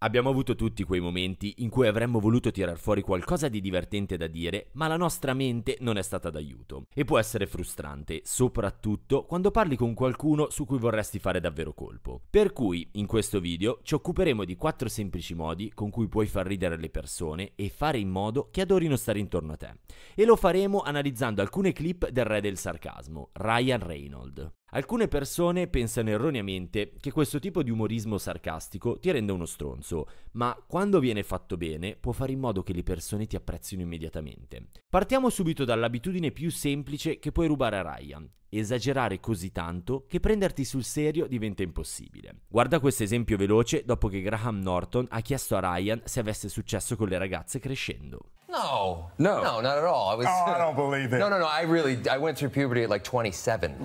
Abbiamo avuto tutti quei momenti in cui avremmo voluto tirar fuori qualcosa di divertente da dire, ma la nostra mente non è stata d'aiuto. E può essere frustrante, soprattutto quando parli con qualcuno su cui vorresti fare davvero colpo. Per cui, in questo video, ci occuperemo di quattro semplici modi con cui puoi far ridere le persone e fare in modo che adorino stare intorno a te. E lo faremo analizzando alcune clip del re del sarcasmo, Ryan Reynolds. Alcune persone pensano erroneamente che questo tipo di umorismo sarcastico ti renda uno stronzo, ma quando viene fatto bene può fare in modo che le persone ti apprezzino immediatamente. Partiamo subito dall'abitudine più semplice che puoi rubare a Ryan, esagerare così tanto che prenderti sul serio diventa impossibile. Guarda questo esempio veloce dopo che Graham Norton ha chiesto a Ryan se avesse successo con le ragazze crescendo. No. No. No, not at all. I was, oh, I don't believe it. No, no, no, I really, I went through puberty at like 27.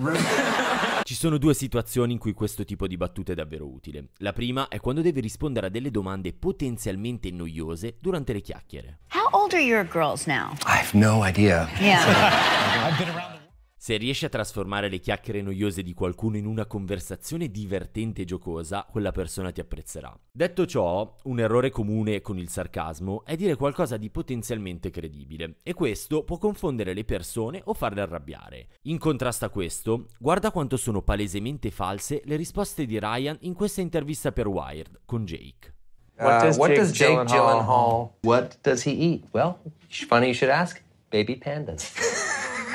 Ci sono due situazioni in cui questo tipo di battuta è davvero utile. La prima è quando devi rispondere a delle domande potenzialmente noiose durante le chiacchiere. How old are your girls now? I have no idea. Yeah. I've been around se riesci a trasformare le chiacchiere noiose di qualcuno in una conversazione divertente e giocosa, quella persona ti apprezzerà. Detto ciò, un errore comune con il sarcasmo è dire qualcosa di potenzialmente credibile, e questo può confondere le persone o farle arrabbiare. In contrasto a questo, guarda quanto sono palesemente false le risposte di Ryan in questa intervista per Wired con Jake. Uh, what does, uh, what Jake, does Jake Gyllenhaal? Gyllenhaal? What does he eat? Well, funny you should ask. Baby pandas.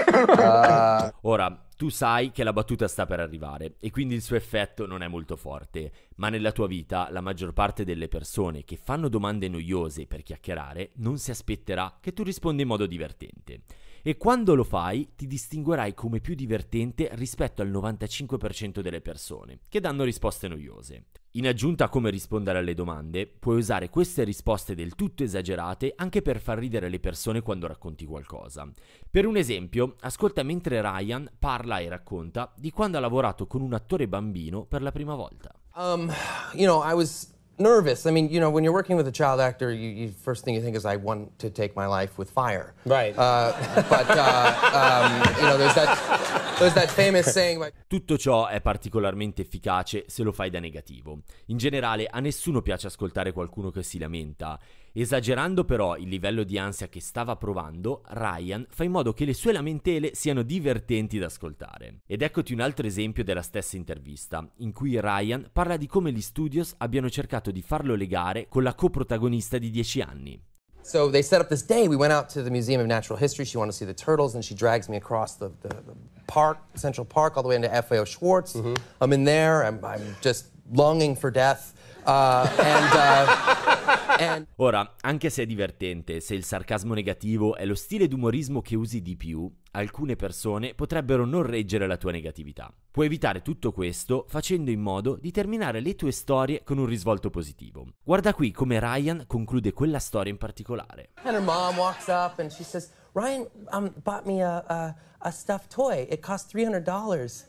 Uh... Ora, tu sai che la battuta sta per arrivare e quindi il suo effetto non è molto forte, ma nella tua vita la maggior parte delle persone che fanno domande noiose per chiacchierare non si aspetterà che tu risponda in modo divertente e quando lo fai ti distinguerai come più divertente rispetto al 95% delle persone, che danno risposte noiose. In aggiunta a come rispondere alle domande, puoi usare queste risposte del tutto esagerate anche per far ridere le persone quando racconti qualcosa. Per un esempio, ascolta mentre Ryan parla e racconta di quando ha lavorato con un attore bambino per la prima volta. Um, you know, I was nervous. I mean, you know, when you're working with a child actor, you, you first thing you think is, I want to take my life with fire. Right. Uh, but uh, um, you know, there's that Tutto ciò è particolarmente efficace se lo fai da negativo. In generale a nessuno piace ascoltare qualcuno che si lamenta. Esagerando però il livello di ansia che stava provando, Ryan fa in modo che le sue lamentele siano divertenti da ascoltare. Ed eccoti un altro esempio della stessa intervista, in cui Ryan parla di come gli studios abbiano cercato di farlo legare con la coprotagonista di 10 anni. So they set up this day. We went out to the Museum of Natural History. She wanted to see the turtles, and she drags me across the, the, the Park, Central Park, all the way into FAO Schwartz. Mm -hmm. I'm in there. I'm, I'm just longing for death. Uh, and, uh, and... Ora, anche se è divertente, se il sarcasmo negativo è lo stile d'umorismo che usi di più, alcune persone potrebbero non reggere la tua negatività. Puoi evitare tutto questo facendo in modo di terminare le tue storie con un risvolto positivo. Guarda qui come Ryan conclude quella storia in particolare. And her mom walks up and she says Ryan um, bought me a, a, a stuffed toy. It cost $300.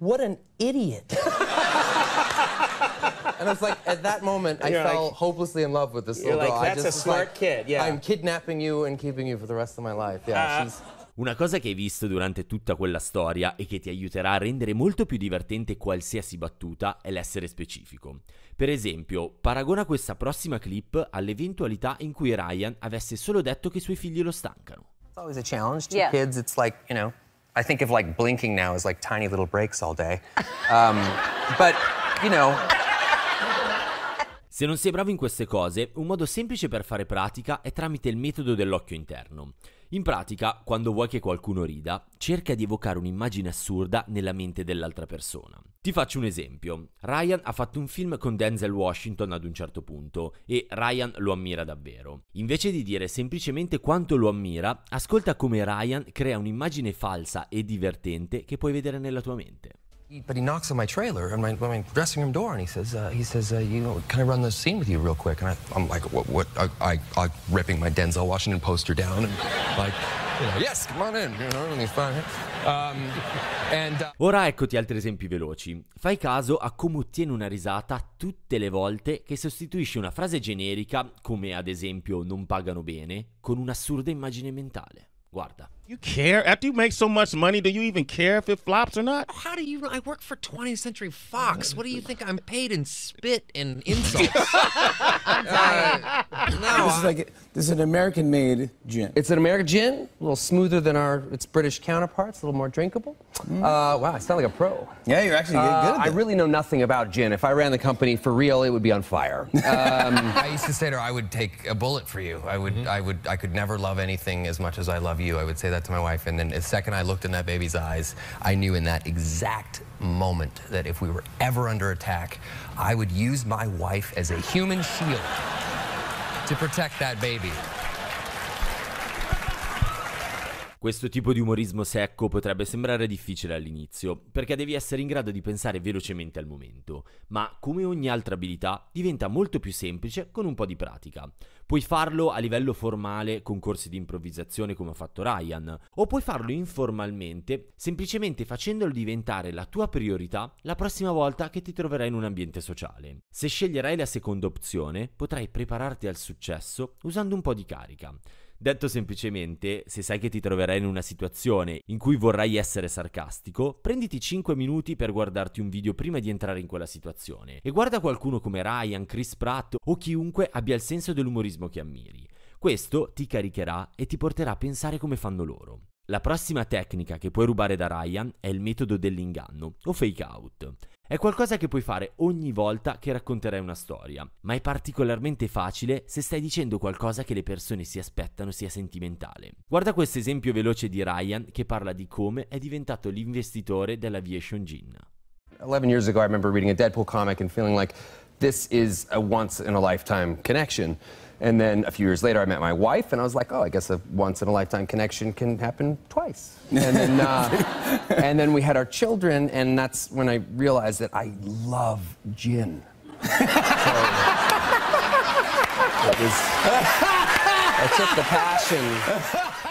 What an idiot. and I was like, at that moment, I fell hopelessly in love with this little like, girl. That's I just a smart like, kid, yeah. I'm kidnapping you and keeping you for the rest of my life. Yeah, uh. Una cosa che hai visto durante tutta quella storia e che ti aiuterà a rendere molto più divertente qualsiasi battuta è l'essere specifico. Per esempio, paragona questa prossima clip all'eventualità in cui Ryan avesse solo detto che i suoi figli lo stancano. It's always a challenge. to yeah. kids, it's like, you know, I think of like blinking now as like tiny little breaks all day. Um, but, you know. Se non sei bravo in queste cose, un modo semplice per fare pratica è tramite il metodo dell'occhio interno. In pratica, quando vuoi che qualcuno rida, cerca di evocare un'immagine assurda nella mente dell'altra persona. Ti faccio un esempio. Ryan ha fatto un film con Denzel Washington ad un certo punto e Ryan lo ammira davvero. Invece di dire semplicemente quanto lo ammira, ascolta come Ryan crea un'immagine falsa e divertente che puoi vedere nella tua mente. But he knocks on my trailer, on my, on my dressing room door, and he says, uh, he says, uh, you know, can I run the scene with you real quick? And I, am like, what, what? I, I, am ripping my Denzel Washington poster down, and like, you know, yes, come on in, you know, and he's fine. Um, and, uh... Ora eccoti altri esempi veloci. Fai caso a come ottiene una risata tutte le volte che sostituisci una frase generica, come ad esempio non pagano bene, con un'assurda immagine mentale. Guarda. You care? After you make so much money, do you even care if it flops or not? How do you? I work for 20th Century Fox. What do you think? I'm paid in spit and insults. uh, no. This is like a, this is an American-made gin. It's an American gin, a little smoother than our its British counterparts, a little more drinkable. Mm. Uh, wow, I sound like a pro. Yeah, you're actually uh, good. I really know nothing about gin. If I ran the company for real, it would be on fire. Um, I used to say to her, I would take a bullet for you. I would, mm -hmm. I would, I could never love anything as much as I love you. I would say that that to my wife, and then the second I looked in that baby's eyes, I knew in that exact moment that if we were ever under attack, I would use my wife as a human shield to protect that baby. Questo tipo di umorismo secco potrebbe sembrare difficile all'inizio, perché devi essere in grado di pensare velocemente al momento, ma come ogni altra abilità diventa molto più semplice con un po' di pratica. Puoi farlo a livello formale con corsi di improvvisazione come ha fatto Ryan, o puoi farlo informalmente semplicemente facendolo diventare la tua priorità la prossima volta che ti troverai in un ambiente sociale. Se sceglierai la seconda opzione, potrai prepararti al successo usando un po' di carica. Detto semplicemente, se sai che ti troverai in una situazione in cui vorrai essere sarcastico, prenditi 5 minuti per guardarti un video prima di entrare in quella situazione e guarda qualcuno come Ryan, Chris Pratt o chiunque abbia il senso dell'umorismo che ammiri. Questo ti caricherà e ti porterà a pensare come fanno loro. La prossima tecnica che puoi rubare da Ryan è il metodo dell'inganno o fake out. È qualcosa che puoi fare ogni volta che racconterai una storia, ma è particolarmente facile se stai dicendo qualcosa che le persone si aspettano sia sentimentale. Guarda questo esempio veloce di Ryan che parla di come è diventato l'investitore dell'Aviation Gin. 11 years ago I remember reading a Deadpool comic and feeling like this is a once in a lifetime connection. And then a few years later, I met my wife, and I was like, oh, I guess a once in a lifetime connection can happen twice. And then, uh, and then we had our children, and that's when I realized that I love gin. so, that was, I took the passion.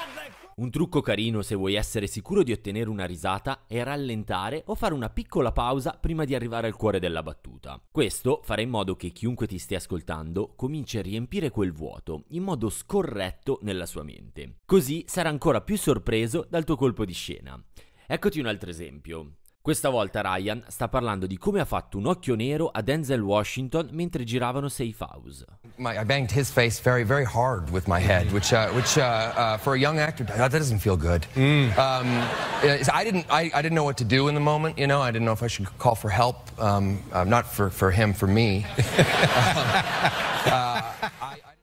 Un trucco carino se vuoi essere sicuro di ottenere una risata è rallentare o fare una piccola pausa prima di arrivare al cuore della battuta. Questo farà in modo che chiunque ti stia ascoltando cominci a riempire quel vuoto in modo scorretto nella sua mente. Così sarà ancora più sorpreso dal tuo colpo di scena. Eccoti un altro esempio. Questa volta Ryan sta parlando di come ha fatto un occhio nero a Denzel Washington mentre giravano Safe House. my, I banged his face very, very hard with my head, which, uh, which uh, uh, for a young actor, that doesn't feel good. Mm. Um, I didn't, I, I, didn't know what to do in the moment. You know, I didn't know if I should call for help. Um, uh, not for, for him, for me. Um, uh,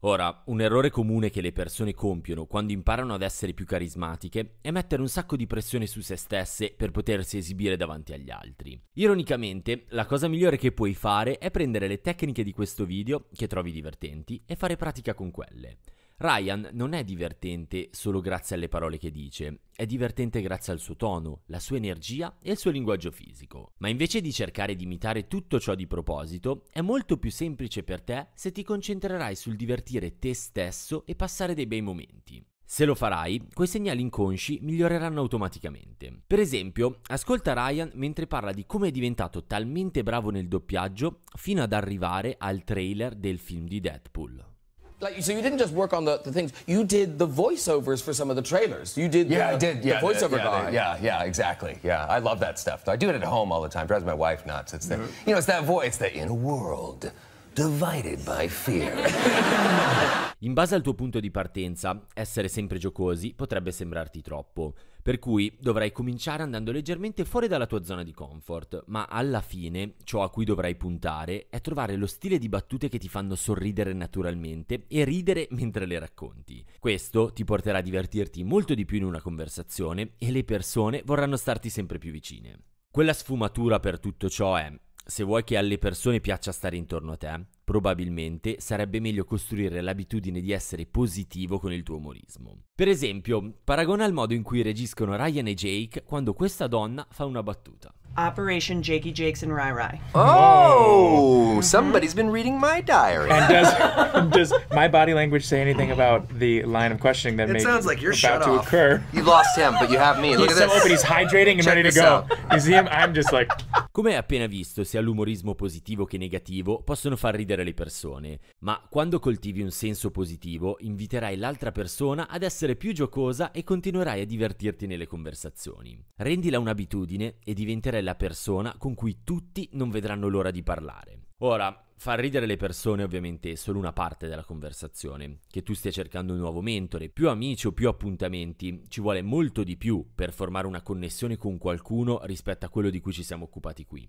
Ora, un errore comune che le persone compiono quando imparano ad essere più carismatiche è mettere un sacco di pressione su se stesse per potersi esibire davanti agli altri. Ironicamente, la cosa migliore che puoi fare è prendere le tecniche di questo video, che trovi divertenti, e fare pratica con quelle. Ryan non è divertente solo grazie alle parole che dice, è divertente grazie al suo tono, la sua energia e il suo linguaggio fisico. Ma invece di cercare di imitare tutto ciò di proposito, è molto più semplice per te se ti concentrerai sul divertire te stesso e passare dei bei momenti. Se lo farai, quei segnali inconsci miglioreranno automaticamente. Per esempio, ascolta Ryan mentre parla di come è diventato talmente bravo nel doppiaggio fino ad arrivare al trailer del film di Deadpool. like, so you didn't just work on the, the things. You did the voiceovers for some of the trailers. You did. Yeah, the, I did. Yeah, the voiceover the, yeah, guy. The, yeah, yeah, exactly. Yeah, I love that stuff. I do it at home all the time. It drives my wife nuts. It's the, mm-hmm. you know, it's that voice, that in a world divided by fear. In base al tuo punto di partenza, essere sempre giocosi potrebbe sembrarti troppo, per cui dovrai cominciare andando leggermente fuori dalla tua zona di comfort, ma alla fine ciò a cui dovrai puntare è trovare lo stile di battute che ti fanno sorridere naturalmente e ridere mentre le racconti. Questo ti porterà a divertirti molto di più in una conversazione e le persone vorranno starti sempre più vicine. Quella sfumatura per tutto ciò è se vuoi che alle persone piaccia stare intorno a te, probabilmente sarebbe meglio costruire l'abitudine di essere positivo con il tuo umorismo. Per esempio, paragona il modo in cui reagiscono Ryan e Jake quando questa donna fa una battuta. Operation Jakey Jakes and Rai Rai. Oh, mm-hmm. somebody's been reading my diary. And does does my body language say anything about the line of questioning that It may sounds like you're about shut to off. occur? You lost him, but you have me. Look He's at so this. open, he's hydrating and Check ready to go. out. You see him? I'm just like, Come hai appena visto, sia l'umorismo positivo che negativo possono far ridere le persone, ma quando coltivi un senso positivo inviterai l'altra persona ad essere più giocosa e continuerai a divertirti nelle conversazioni. Rendila un'abitudine e diventerai quella persona con cui tutti non vedranno l'ora di parlare. Ora, far ridere le persone ovviamente è solo una parte della conversazione. Che tu stia cercando un nuovo mentore, più amici o più appuntamenti, ci vuole molto di più per formare una connessione con qualcuno rispetto a quello di cui ci siamo occupati qui.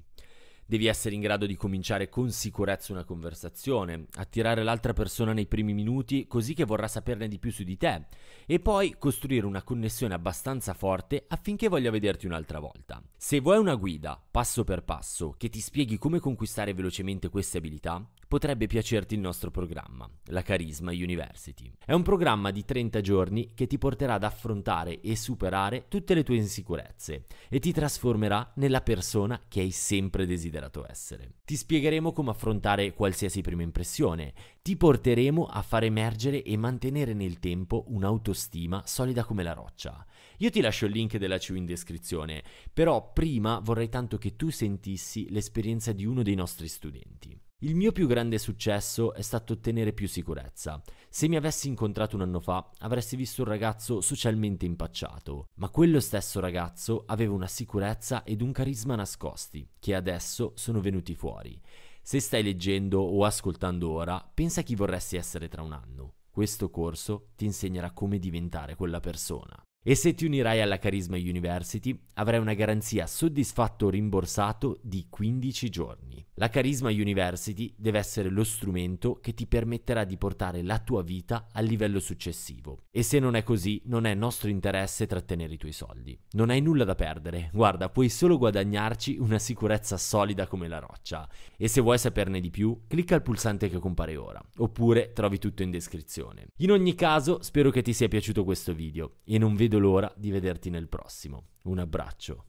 Devi essere in grado di cominciare con sicurezza una conversazione, attirare l'altra persona nei primi minuti così che vorrà saperne di più su di te e poi costruire una connessione abbastanza forte affinché voglia vederti un'altra volta. Se vuoi una guida, passo per passo, che ti spieghi come conquistare velocemente queste abilità, potrebbe piacerti il nostro programma, la Carisma University. È un programma di 30 giorni che ti porterà ad affrontare e superare tutte le tue insicurezze e ti trasformerà nella persona che hai sempre desiderato essere. Ti spiegheremo come affrontare qualsiasi prima impressione, ti porteremo a far emergere e mantenere nel tempo un'autostima solida come la roccia. Io ti lascio il link della CU in descrizione, però prima vorrei tanto che tu sentissi l'esperienza di uno dei nostri studenti. Il mio più grande successo è stato ottenere più sicurezza. Se mi avessi incontrato un anno fa, avresti visto un ragazzo socialmente impacciato, ma quello stesso ragazzo aveva una sicurezza ed un carisma nascosti, che adesso sono venuti fuori. Se stai leggendo o ascoltando ora, pensa a chi vorresti essere tra un anno. Questo corso ti insegnerà come diventare quella persona. E se ti unirai alla Carisma University avrai una garanzia soddisfatto rimborsato di 15 giorni. La Carisma University deve essere lo strumento che ti permetterà di portare la tua vita al livello successivo. E se non è così, non è nostro interesse trattenere i tuoi soldi. Non hai nulla da perdere, guarda, puoi solo guadagnarci una sicurezza solida come la roccia. E se vuoi saperne di più, clicca al pulsante che compare ora, oppure trovi tutto in descrizione. In ogni caso, spero che ti sia piaciuto questo video e non vedo vedo l'ora di vederti nel prossimo. Un abbraccio.